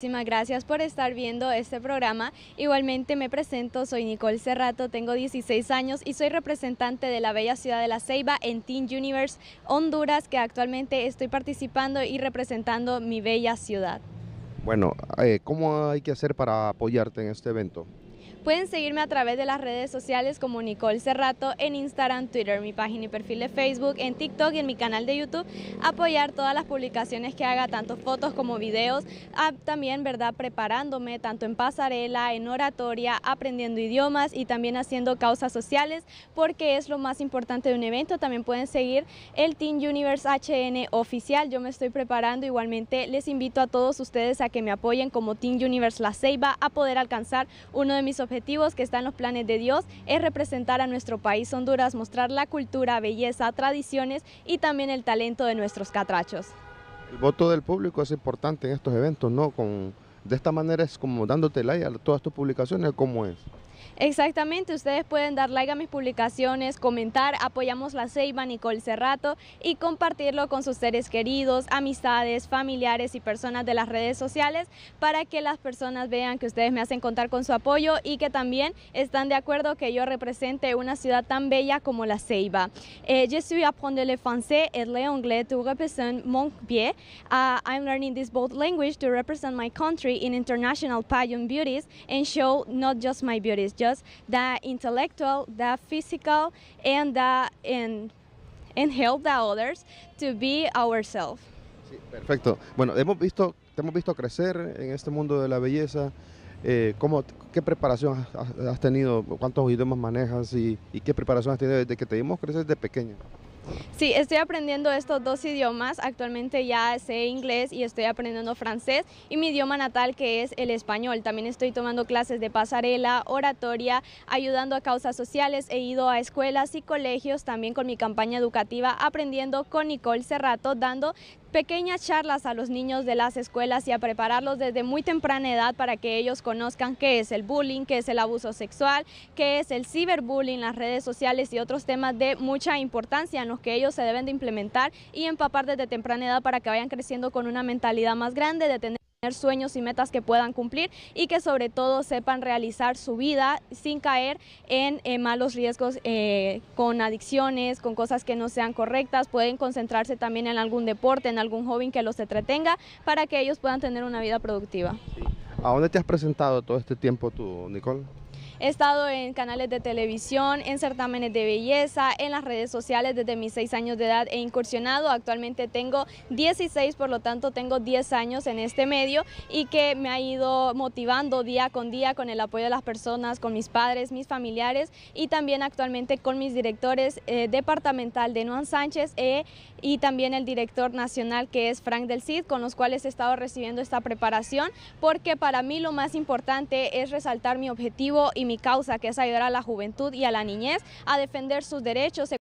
Muchísimas gracias por estar viendo este programa. Igualmente me presento, soy Nicole Cerrato, tengo 16 años y soy representante de la bella ciudad de La Ceiba en Teen Universe Honduras, que actualmente estoy participando y representando mi bella ciudad. Bueno, eh, ¿cómo hay que hacer para apoyarte en este evento? Pueden seguirme a través de las redes sociales como Nicole Cerrato en Instagram, Twitter, mi página y perfil de Facebook, en TikTok y en mi canal de YouTube. Apoyar todas las publicaciones que haga, tanto fotos como videos. Ah, también, ¿verdad? Preparándome tanto en pasarela, en oratoria, aprendiendo idiomas y también haciendo causas sociales porque es lo más importante de un evento. También pueden seguir el Team Universe HN oficial. Yo me estoy preparando. Igualmente les invito a todos ustedes a que me apoyen como Team Universe La Ceiba a poder alcanzar uno de mis objetivos que están los planes de Dios es representar a nuestro país Honduras, mostrar la cultura, belleza, tradiciones y también el talento de nuestros catrachos. El voto del público es importante en estos eventos, ¿no? Con, de esta manera es como dándote like a todas tus publicaciones, ¿cómo es? Exactamente, ustedes pueden dar like a mis publicaciones, comentar, apoyamos la Ceiba Nicole Cerrato y compartirlo con sus seres queridos, amistades, familiares y personas de las redes sociales para que las personas vean que ustedes me hacen contar con su apoyo y que también están de acuerdo que yo represente una ciudad tan bella como la Ceiba. Eh, je suis apprendre le français et l'anglais to represent mon pays. Uh, I'm learning this both language to represent my country in international pageant beauties and show not just my beauties just the intellectual, the physical, and the help the others to be ourselves. perfecto. Bueno, hemos visto, te hemos visto crecer en este mundo de la belleza. Eh, ¿Qué preparación has, tenido? ¿Cuántos idiomas manejas? Y, qué preparación has tenido desde que te vimos crecer de pequeño? Sí, estoy aprendiendo estos dos idiomas. Actualmente ya sé inglés y estoy aprendiendo francés y mi idioma natal que es el español. También estoy tomando clases de pasarela, oratoria, ayudando a causas sociales. He ido a escuelas y colegios también con mi campaña educativa aprendiendo con Nicole Cerrato, dando pequeñas charlas a los niños de las escuelas y a prepararlos desde muy temprana edad para que ellos conozcan qué es el bullying, qué es el abuso sexual, qué es el ciberbullying, las redes sociales y otros temas de mucha importancia en los que ellos se deben de implementar y empapar desde temprana edad para que vayan creciendo con una mentalidad más grande de tener tener sueños y metas que puedan cumplir y que sobre todo sepan realizar su vida sin caer en eh, malos riesgos eh, con adicciones, con cosas que no sean correctas, pueden concentrarse también en algún deporte, en algún joven que los entretenga para que ellos puedan tener una vida productiva. ¿A dónde te has presentado todo este tiempo tú, Nicole? He estado en canales de televisión, en certámenes de belleza, en las redes sociales desde mis 6 años de edad e incursionado. Actualmente tengo 16, por lo tanto tengo 10 años en este medio y que me ha ido motivando día con día con el apoyo de las personas, con mis padres, mis familiares y también actualmente con mis directores eh, departamental de Noan Sánchez e, y también el director nacional que es Frank del Cid, con los cuales he estado recibiendo esta preparación porque para mí lo más importante es resaltar mi objetivo y mi causa, que es ayudar a la juventud y a la niñez a defender sus derechos.